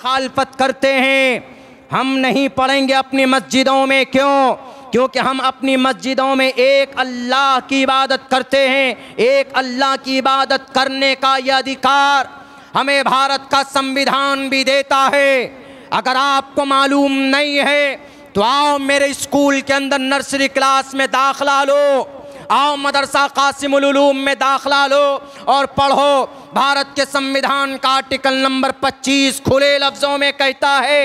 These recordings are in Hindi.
खालफत करते हैं हम नहीं पढ़ेंगे अपनी मस्जिदों में क्यों क्योंकि हम अपनी मस्जिदों में एक अल्लाह की इबादत करते हैं एक अल्लाह की इबादत करने का यह अधिकार हमें भारत का संविधान भी देता है अगर आपको मालूम नहीं है तो आओ मेरे स्कूल के अंदर नर्सरी क्लास में दाखला लो आओ मदरसा कासिमूम में दाखला लो और पढ़ो भारत के संविधान का आर्टिकल नंबर 25 खुले लफ्ज़ों में कहता है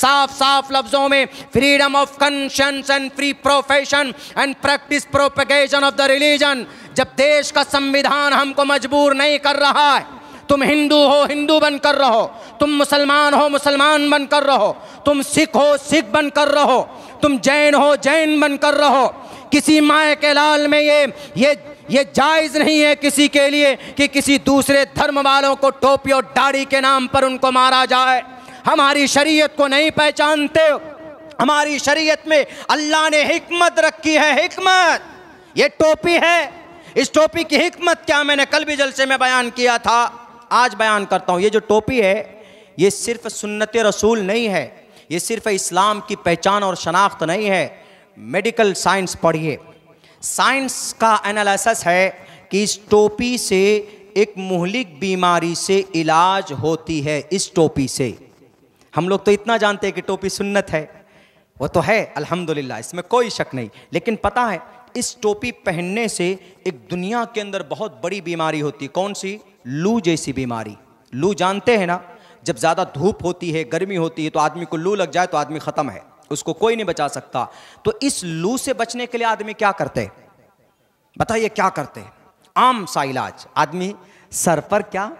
साफ साफ लफ्ज़ों में freedom of conscience and free profession and practice propagation of the religion जब देश का संविधान हमको मजबूर नहीं कर रहा है तुम हिंदू हो हिंदू बनकर रहो तुम मुसलमान हो मुसलमान बनकर रहो तुम सिख हो सिख बनकर रहो तुम जैन हो जैन बनकर रहो किसी माए के लाल में ये ये ये जायज़ नहीं है किसी के लिए कि किसी दूसरे धर्म वालों को टोपी और दाढ़ी के नाम पर उनको मारा जाए हमारी शरीयत को नहीं पहचानते हमारी शरीयत में अल्लाह ने हिकमत रखी है हिकमत ये टोपी है इस टोपी की हिकमत क्या मैंने कल भी जलसे में बयान किया था आज बयान करता हूँ ये जो टोपी है ये सिर्फ सुन्नत रसूल नहीं है ये सिर्फ इस्लाम की पहचान और शनाख्त नहीं है मेडिकल साइंस पढ़िए साइंस का एनालिसिस है कि इस टोपी से एक मुहलिक बीमारी से इलाज होती है इस टोपी से हम लोग तो इतना जानते हैं कि टोपी सुन्नत है वो तो है अल्हम्दुलिल्लाह इसमें कोई शक नहीं लेकिन पता है इस टोपी पहनने से एक दुनिया के अंदर बहुत बड़ी बीमारी होती कौन सी लू जैसी बीमारी लू जानते हैं ना जब ज़्यादा धूप होती है गर्मी होती है तो आदमी को लू लग जाए तो आदमी ख़त्म है उसको कोई नहीं बचा सकता तो इस लू से बचने के लिए आदमी क्या करते बताइए क्या करते आम सा इलाज आदमी सर पर क्या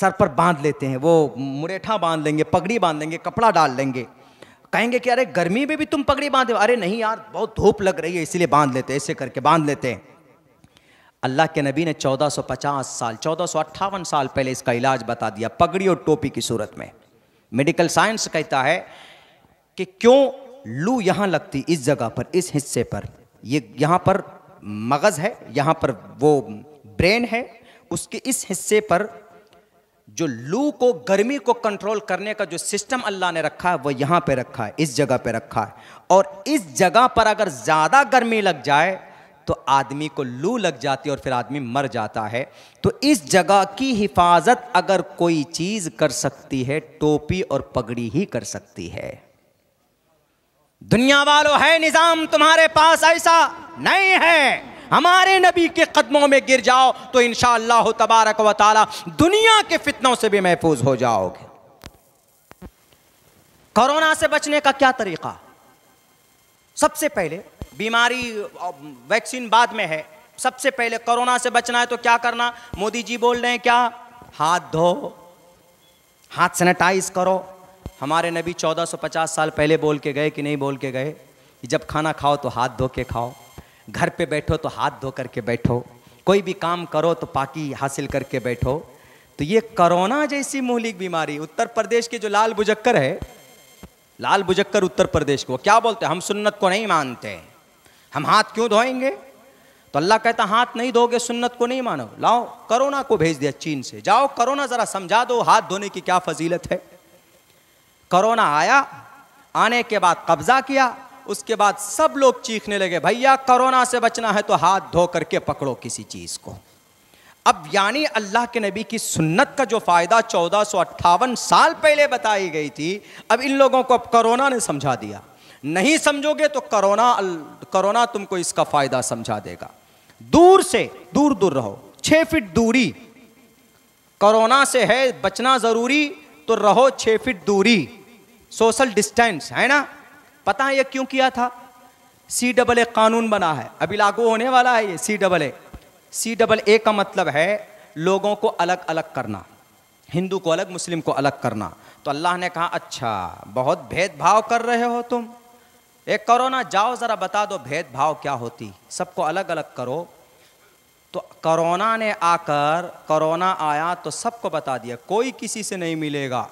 सर पर बांध लेते हैं वो मुरेठा बांध लेंगे पगड़ी बांध लेंगे कपड़ा डाल लेंगे कहेंगे कि अरे गर्मी में भी तुम पगड़ी बांधे अरे नहीं यार बहुत धूप लग रही है इसीलिए बांध लेते ऐसे करके बांध लेते हैं अल्लाह के नबी ने 1450 साल चौदह साल पहले इसका इलाज बता दिया पगड़ी और टोपी की सूरत में मेडिकल साइंस कहता है कि क्यों लू यहाँ लगती इस जगह पर इस हिस्से पर ये यह यहाँ पर मगज़ है यहाँ पर वो ब्रेन है उसके इस हिस्से पर जो लू को गर्मी को कंट्रोल करने का जो सिस्टम अल्लाह ने रखा है वो यहाँ पे रखा है इस जगह पे रखा है और इस जगह पर अगर ज़्यादा गर्मी लग जाए तो आदमी को लू लग जाती है और फिर आदमी मर जाता है तो इस जगह की हिफाजत अगर कोई चीज़ कर सकती है टोपी और पगड़ी ही कर सकती है दुनिया वालों है निज़ाम तुम्हारे पास ऐसा नहीं है हमारे नबी के कदमों में गिर जाओ तो इन तबारक व ताला दुनिया के फितनों से भी महफूज हो जाओगे कोरोना से बचने का क्या तरीका सबसे पहले बीमारी वैक्सीन बाद में है सबसे पहले कोरोना से बचना है तो क्या करना मोदी जी बोल रहे हैं क्या हाथ धो हाथ सेनेटाइज करो हमारे नबी 1450 साल पहले बोल के गए कि नहीं बोल के गए जब खाना खाओ तो हाथ धो के खाओ घर पे बैठो तो हाथ धो करके बैठो कोई भी काम करो तो पाकि हासिल करके बैठो तो ये कोरोना जैसी मुहलिक बीमारी उत्तर प्रदेश के जो लाल बुजक्कर है लाल बुजक्कर उत्तर प्रदेश को क्या बोलते हैं हम सुन्नत को नहीं मानते हम हाथ क्यों धोएंगे तो अल्लाह कहता हाथ नहीं धोगे सुन्नत को नहीं मानो लाओ करोना को भेज दिया चीन से जाओ करोना ज़रा समझा दो हाथ धोने की क्या फजीलत है कोरोना आया आने के बाद कब्जा किया उसके बाद सब लोग चीखने लगे भैया कोरोना से बचना है तो हाथ धो करके पकड़ो किसी चीज़ को अब यानी अल्लाह के नबी की सुन्नत का जो फ़ायदा चौदह साल पहले बताई गई थी अब इन लोगों को अब कोरोना ने समझा दिया नहीं समझोगे तो कोरोना कोरोना तुमको इसका फ़ायदा समझा देगा दूर से दूर दूर रहो छः फिट दूरी कोरोना से है बचना ज़रूरी तो रहो छः फिट दूरी सोशल डिस्टेंस है ना पता है ये क्यों किया था सी डबल ए कानून बना है अभी लागू होने वाला है ये C double A C double A का मतलब है लोगों को अलग अलग करना हिंदू को अलग मुस्लिम को अलग करना तो अल्लाह ने कहा अच्छा बहुत भेदभाव कर रहे हो तुम एक करो ना जाओ ज़रा बता दो भेदभाव क्या होती सबको अलग अलग करो तो करोना ने आकर करोना आया तो सबको बता दिया कोई किसी से नहीं मिलेगा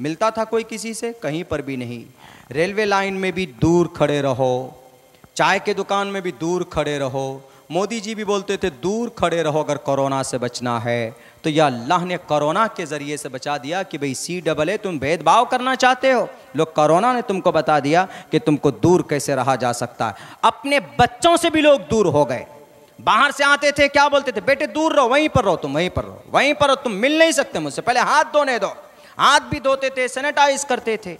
मिलता था कोई किसी से कहीं पर भी नहीं रेलवे लाइन में भी दूर खड़े रहो चाय के दुकान में भी दूर खड़े रहो मोदी जी भी बोलते थे दूर खड़े रहो अगर कोरोना से बचना है तो यह अल्लाह ने कोरोना के ज़रिए से बचा दिया कि भाई सी डबल ए तुम भेदभाव करना चाहते हो लोग कोरोना ने तुमको बता दिया कि तुमको दूर कैसे रहा जा सकता है अपने बच्चों से भी लोग दूर हो गए बाहर से आते थे क्या बोलते थे बेटे दूर रहो वहीं पर रहो तुम वहीं पर रहो वहीं पर रहो तुम मिल नहीं सकते मुझसे पहले हाथ धोने दो हाथ भी धोते थे सैनिटाइज करते थे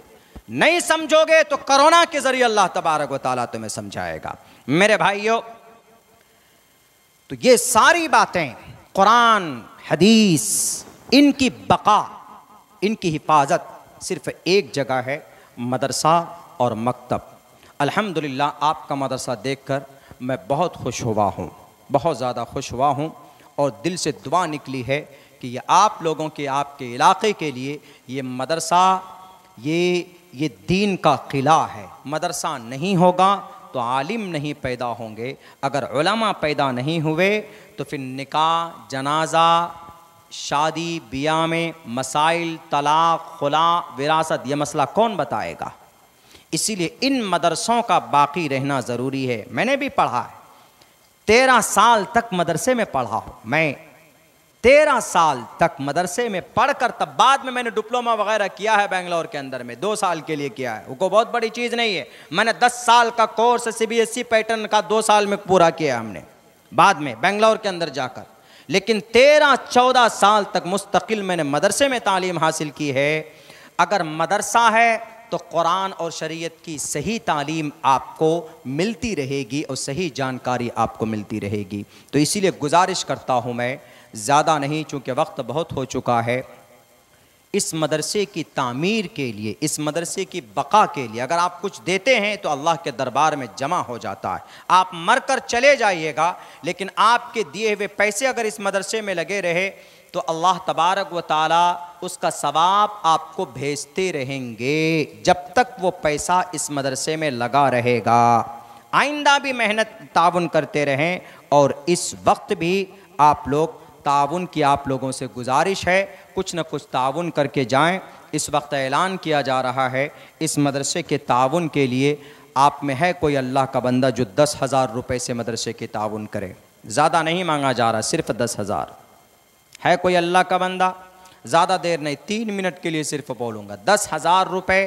नहीं समझोगे तो कोरोना के जरिए अल्लाह तबारक वाली तुम्हें समझाएगा मेरे भाइयों तो ये सारी बातें कुरान हदीस इनकी बका इनकी हिफाजत सिर्फ एक जगह है मदरसा और मकतब अल्हम्दुलिल्लाह आपका मदरसा देखकर मैं बहुत खुश हुआ हूँ बहुत ज़्यादा खुश हुआ हूँ और दिल से दुआ निकली है कि ये आप लोगों के आपके इलाके के लिए ये मदरसा ये ये दीन का किला है मदरसा नहीं होगा तो आलिम नहीं पैदा होंगे अगर उलमा पैदा नहीं हुए तो फिर निकाह जनाजा शादी बिया में मसाइल तलाक खुला विरासत ये मसला कौन बताएगा इसीलिए इन मदरसों का बाकी रहना ज़रूरी है मैंने भी पढ़ा है तेरह साल तक मदरसे में पढ़ा हूँ मैं तेरह साल तक मदरसे में पढ़कर तब बाद में मैंने डिप्लोमा वगैरह किया है बेंगलोर के अंदर में दो साल के लिए किया है वो बहुत बड़ी चीज़ नहीं है मैंने दस साल का course C B S C pattern का दो साल में पूरा किया हमने बाद में बेंगलोर के अंदर जाकर लेकिन तेरह चौदह साल तक मुस्तकिल मैंने मदरसे में तालीम हासिल की है अगर मदरसा है तो कुरान और शरीयत की सही तालीम आपको मिलती रहेगी और सही जानकारी आपको मिलती रहेगी तो इसीलिए गुजारिश करता हूँ मैं ज़्यादा नहीं चूँकि वक्त बहुत हो चुका है इस मदरसे की तामीर के लिए इस मदरसे की बका के लिए अगर आप कुछ देते हैं तो अल्लाह के दरबार में जमा हो जाता है आप मर कर चले जाइएगा लेकिन आपके दिए हुए पैसे अगर इस मदरसे में लगे रहे तो अल्लाह तबारक व ताला उसका सवाब आपको भेजते रहेंगे जब तक वो पैसा इस मदरसे में लगा रहेगा आइंदा भी मेहनत ताउन करते रहें और इस वक्त भी आप लोग ताउन की आप लोगों से गुजारिश है कुछ न कुछ ताउन करके जाएं इस वक्त ऐलान किया जा रहा है इस मदरसे के ताउन के लिए आप में है कोई अल्लाह का बंदा जो दस हज़ार रुपये से मदरसे के ताउन करे ज़्यादा नहीं मांगा जा रहा सिर्फ दस हज़ार है कोई अल्लाह का बंदा ज़्यादा देर नहीं तीन मिनट के लिए सिर्फ बोलूँगा दस हज़ार रुपये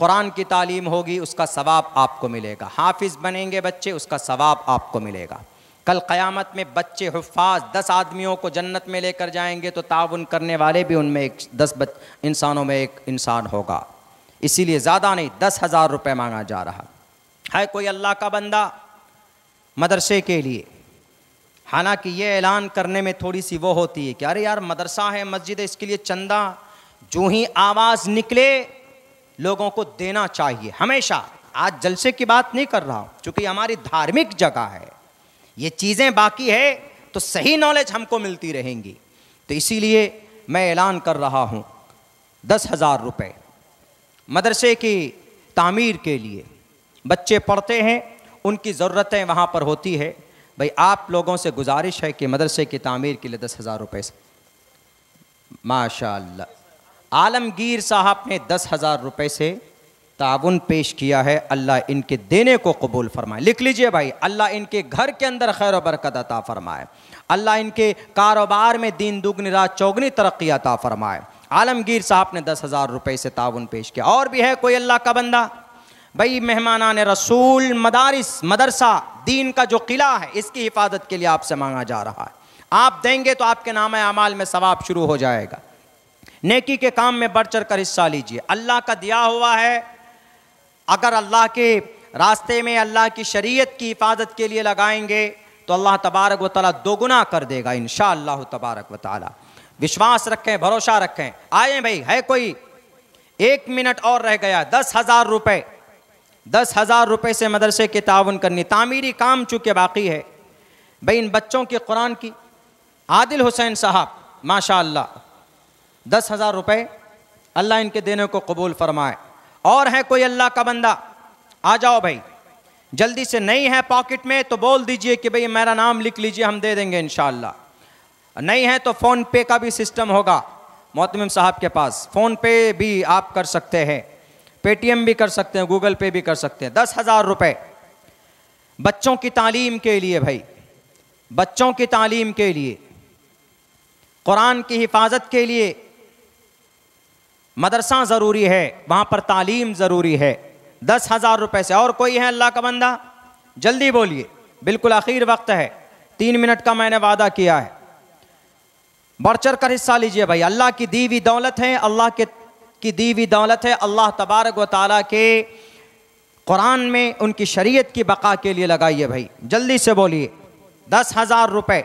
कुरान की तालीम होगी उसका सवाब आपको मिलेगा हाफिज़ बनेंगे बच्चे उसका सवाब आपको मिलेगा कल क़यामत में बच्चे हफाज दस आदमियों को जन्नत में लेकर जाएंगे तो ताउन करने वाले भी उनमें एक दस इंसानों में एक इंसान होगा इसीलिए ज़्यादा नहीं दस हज़ार रुपये मांगा जा रहा है कोई अल्लाह का बंदा मदरसे के लिए हालांकि ये ऐलान करने में थोड़ी सी वो होती है कि अरे यार मदरसा है मस्जिद है इसके लिए चंदा जो ही आवाज़ निकले लोगों को देना चाहिए हमेशा आज जलसे की बात नहीं कर रहा हूँ चूँकि हमारी धार्मिक जगह है ये चीज़ें बाकी है तो सही नॉलेज हमको मिलती रहेंगी तो इसीलिए मैं ऐलान कर रहा हूँ दस हज़ार रुपये मदरसे की तामीर के लिए बच्चे पढ़ते हैं उनकी ज़रूरतें वहाँ पर होती है भाई आप लोगों से गुजारिश है कि मदरसे की तामीर के लिए दस हज़ार रुपये माशा आलमगीर साहब ने दस हज़ार रुपये से ताउन पेश किया है अल्लाह इनके देने को कबूल फरमाए लिख लीजिए भाई अल्लाह इनके घर के अंदर खैर बरकत अता फरमाए अल्लाह इनके कारोबार में दीन दुगनी रात चौगनी तरक्की अता फरमाए आलमगीर साहब ने दस हज़ार रुपये से ताउन पेश किया और भी है कोई अल्लाह का बंदा भाई मेहमाना ने रसूल मदारस मदरसा दीन का जो किला है इसकी हिफाजत के लिए आपसे मांगा जा रहा है आप देंगे तो आपके नाम अमाल में सवाब शुरू हो जाएगा नेकी के काम में बढ़ चढ़ कर हिस्सा लीजिए अल्लाह का दिया हुआ है अगर अल्लाह के रास्ते में अल्लाह की शरीयत की हिफाजत के लिए लगाएंगे तो अल्लाह तबारक व ताली दोगुना कर देगा इन शाह तबारक व ताली विश्वास रखें भरोसा रखें आए भाई है कोई एक मिनट और रह गया दस हज़ार रुपये दस हज़ार रुपये से मदरसे की ताउन करनी तामीरी काम चूँकि बाकी है भाई इन बच्चों की कुरान की आदिल हुसैन साहब माशा दस हज़ार रुपये अल्लाह इनके देने को कबूल फरमाए और है कोई अल्लाह का बंदा आ जाओ भाई जल्दी से नहीं है पॉकेट में तो बोल दीजिए कि भाई मेरा नाम लिख लीजिए हम दे देंगे इन नहीं है तो फ़ोन पे का भी सिस्टम होगा मोतम साहब के पास फ़ोन पे भी आप कर सकते हैं पेटीएम भी कर सकते हैं गूगल पे भी कर सकते हैं दस हज़ार रुपये बच्चों की तालीम के लिए भाई बच्चों की तालीम के लिए कुरान की हिफाजत के लिए मदरसा ज़रूरी है वहाँ पर तालीम ज़रूरी है दस हज़ार रुपये से और कोई है अल्लाह का बंदा जल्दी बोलिए बिल्कुल आखिर वक्त है तीन मिनट का मैंने वादा किया है बढ़ चढ़ कर हिस्सा लीजिए भाई अल्लाह की दीवी दौलत है अल्लाह के की दीवी दौलत है अल्लाह तबारक व ताली के कुरान में उनकी शरीयत की बका के लिए लगाइए भाई जल्दी से बोलिए दस हज़ार रुपये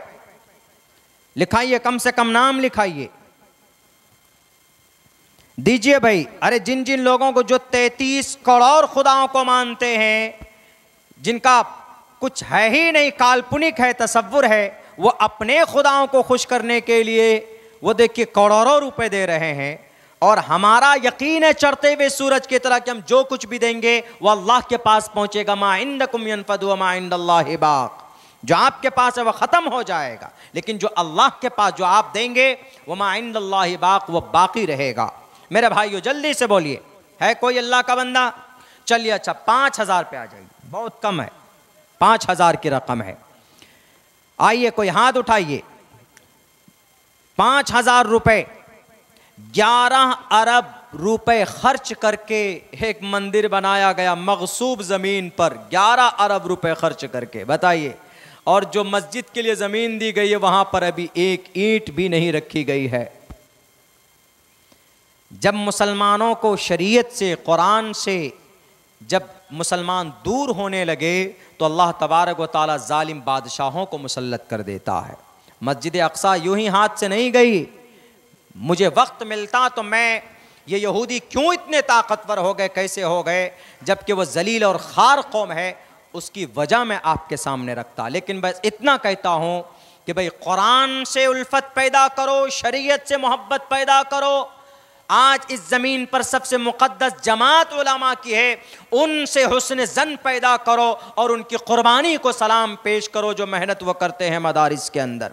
लिखाइए कम से कम नाम लिखाइए दीजिए भाई अरे जिन जिन लोगों को जो तैतीस करोड़ खुदाओं को मानते हैं जिनका कुछ है ही नहीं काल्पनिक है तस्वुर है वो अपने खुदाओं को खुश करने के लिए वो देखिए करोड़ों रुपए दे रहे हैं और हमारा यकीन है चढ़ते हुए सूरज की तरह कि हम जो कुछ भी देंगे वो अल्लाह के पास पहुंचेगा इंद कुमियन फदुआ मा इंद बाग जो आपके पास है वह ख़त्म हो जाएगा लेकिन जो अल्लाह के पास जो आप देंगे वह माइंद इंद बाग वह बाकी रहेगा मेरे भाइयों जल्दी से बोलिए है कोई अल्लाह का बंदा चलिए अच्छा पाँच हज़ार पे आ जाइए बहुत कम है पाँच हज़ार की रकम है आइए कोई हाथ उठाइए पाँच हज़ार रुपये ग्यारह अरब रुपए खर्च करके एक मंदिर बनाया गया मकसूब ज़मीन पर ग्यारह अरब रुपए खर्च करके बताइए और जो मस्जिद के लिए ज़मीन दी गई है वहाँ पर अभी एक ईंट भी नहीं रखी गई है जब मुसलमानों को शरीयत से कुरान से जब मुसलमान दूर होने लगे तो अल्लाह तबारक व ताली ालिम बादशाहों को मुसलत कर देता है मस्जिद अक्सा यूँ ही हाथ से नहीं गई मुझे वक्त मिलता तो मैं ये यहूदी क्यों इतने ताकतवर हो गए कैसे हो गए जबकि वह जलील और खार कौम है उसकी वजह मैं आपके सामने रखता लेकिन बस इतना कहता हूँ कि भाई कुरान से उल्फत पैदा करो शरीयत से मोहब्बत पैदा करो आज इस ज़मीन पर सबसे मुक़दस जमात उलामा की है उनसे हुसन जन पैदा करो और उनकी क़ुरबानी को सलाम पेश करो जो मेहनत वो करते हैं मदारस के अंदर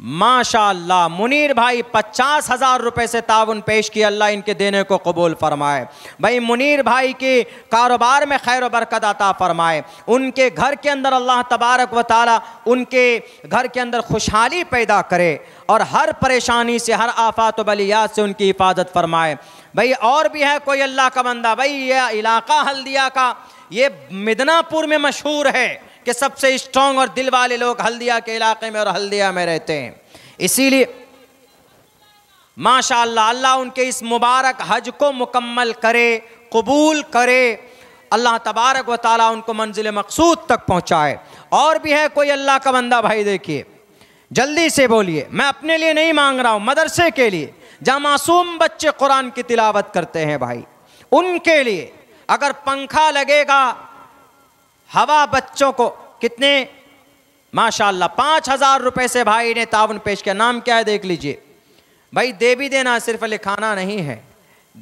माशाल्लाह मुनीर भाई पचास हज़ार रुपये से ताउन पेश किया अल्लाह इनके देने को कबूल फरमाए भाई मुनीर भाई के कारोबार में खैर बरकत अता फरमाए उनके घर के अंदर अल्लाह तबारक व ताली उनके घर के अंदर खुशहाली पैदा करे और हर परेशानी से हर आफात बलियात से उनकी हिफाजत फरमाए भाई और भी है कोई अल्लाह का बंदा भाई यह इलाका हल्दिया का ये मिदनापुर में मशहूर है कि सबसे स्ट्रांग और दिल वाले लोग हल्दिया के इलाके में और हल्दिया में रहते हैं इसीलिए माशा अल्लाह उनके इस मुबारक हज को मुकम्मल करे कबूल करे अल्लाह तबारक व ताला उनको मंजिल मकसूद तक पहुँचाए और भी है कोई अल्लाह का बंदा भाई देखिए जल्दी से बोलिए मैं अपने लिए नहीं मांग रहा हूँ मदरसे के लिए जहाँ मासूम बच्चे कुरान की तिलावत करते हैं भाई उनके लिए अगर पंखा लगेगा हवा बच्चों को कितने माशाल्लाह पाँच हज़ार रुपये से भाई ने ताउन पेश किया नाम क्या है देख लीजिए भाई दे भी देना सिर्फ लिखाना नहीं है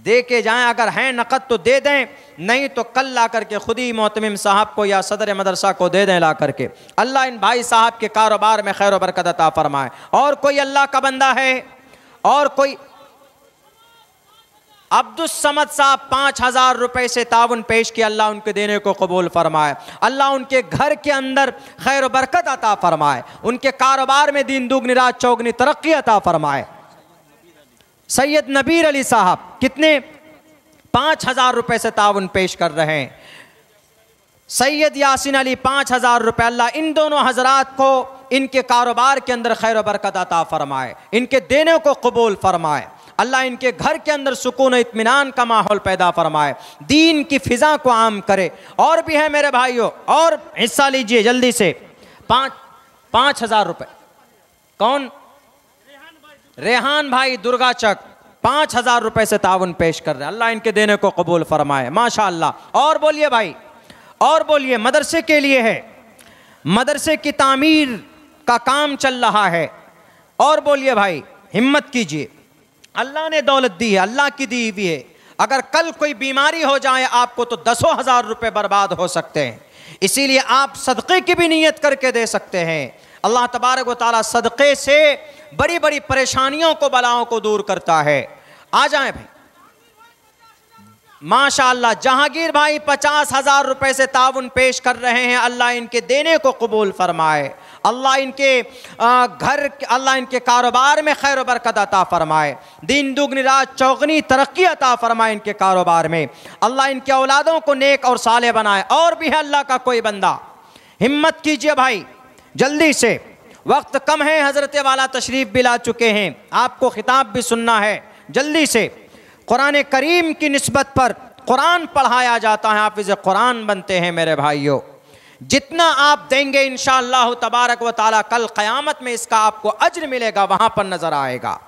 दे के जाए अगर हैं नकद तो दे दें नहीं तो कल ला करके खुद ही मोहतम साहब को या सदर मदरसा को दे दें ला करके अल्लाह इन भाई साहब के कारोबार में खैर बरकत अता फरमाए और कोई अल्लाह का बंदा है और कोई अब्दुलसमद साहब पाँच हज़ार रुपये से ताउन पेश किया अल्लाह उनके देने को कबूल फरमाए अल्लाह उनके घर के अंदर खैर बरकत अता फरमाए उनके कारोबार में दीन दुगनी रात चौगनी तरक्की अता फरमाए सैयद नबीर अली साहब कितने पाँच हज़ार रुपये से ताउन पेश कर रहे हैं सैयद यासिन अली पाँच हज़ार रुपये अल्लाह इन दोनों हजरात को इनके कारोबार के अंदर खैर बरकत अता फरमाए इनके देने को कबूल फरमाए अल्लाह इनके घर के अंदर सुकून इतमान का माहौल पैदा फरमाए दीन की फ़िज़ा को आम करे और भी है मेरे भाइयों और हिस्सा लीजिए जल्दी से पाँच पाँच हज़ार रुपये कौन रेहान भाई दुर्गा चक पाँच हज़ार रुपये से ताउन पेश कर रहे हैं अल्लाह इनके देने को कबूल फरमाए माशा और बोलिए भाई और बोलिए मदरसे के लिए है मदरसे की तामीर का काम चल रहा है और बोलिए भाई हिम्मत कीजिए अल्लाह ने दौलत दी है अल्लाह की दी हुई है अगर कल कोई बीमारी हो जाए आपको तो दसों हज़ार रुपये बर्बाद हो सकते हैं इसीलिए आप सदक़े की भी नीयत करके दे सकते हैं अल्लाह तबारक व सदक़े से बड़ी बड़ी परेशानियों को बलाओं को दूर करता है आ जाए भाई माशाल्लाह जहांगीर भाई पचास हज़ार रुपये से ताउन पेश कर रहे हैं अल्लाह इनके देने को कबूल फरमाए अल्लाह इनके घर अल्लाह इनके कारोबार में खैर बरकत अता फ़रमाए दिन दुगनी रात चौगनी तरक्की अता फ़रमाए इनके कारोबार में अल्लाह इनके औलादों को नेक और साले बनाए और भी है अल्लाह का कोई बंदा हिम्मत कीजिए भाई जल्दी से वक्त कम है हज़रत वाला तशरीफ़ भी ला चुके हैं आपको ख़िताब भी सुनना है जल्दी से कुरान करीम की नस्बत पर कुरान पढ़ाया जाता है हाफिज़ कुरान बनते हैं मेरे भाइयों जितना आप देंगे इन तबारक व ताली कल क़यामत में इसका आपको अज्र मिलेगा वहाँ पर नज़र आएगा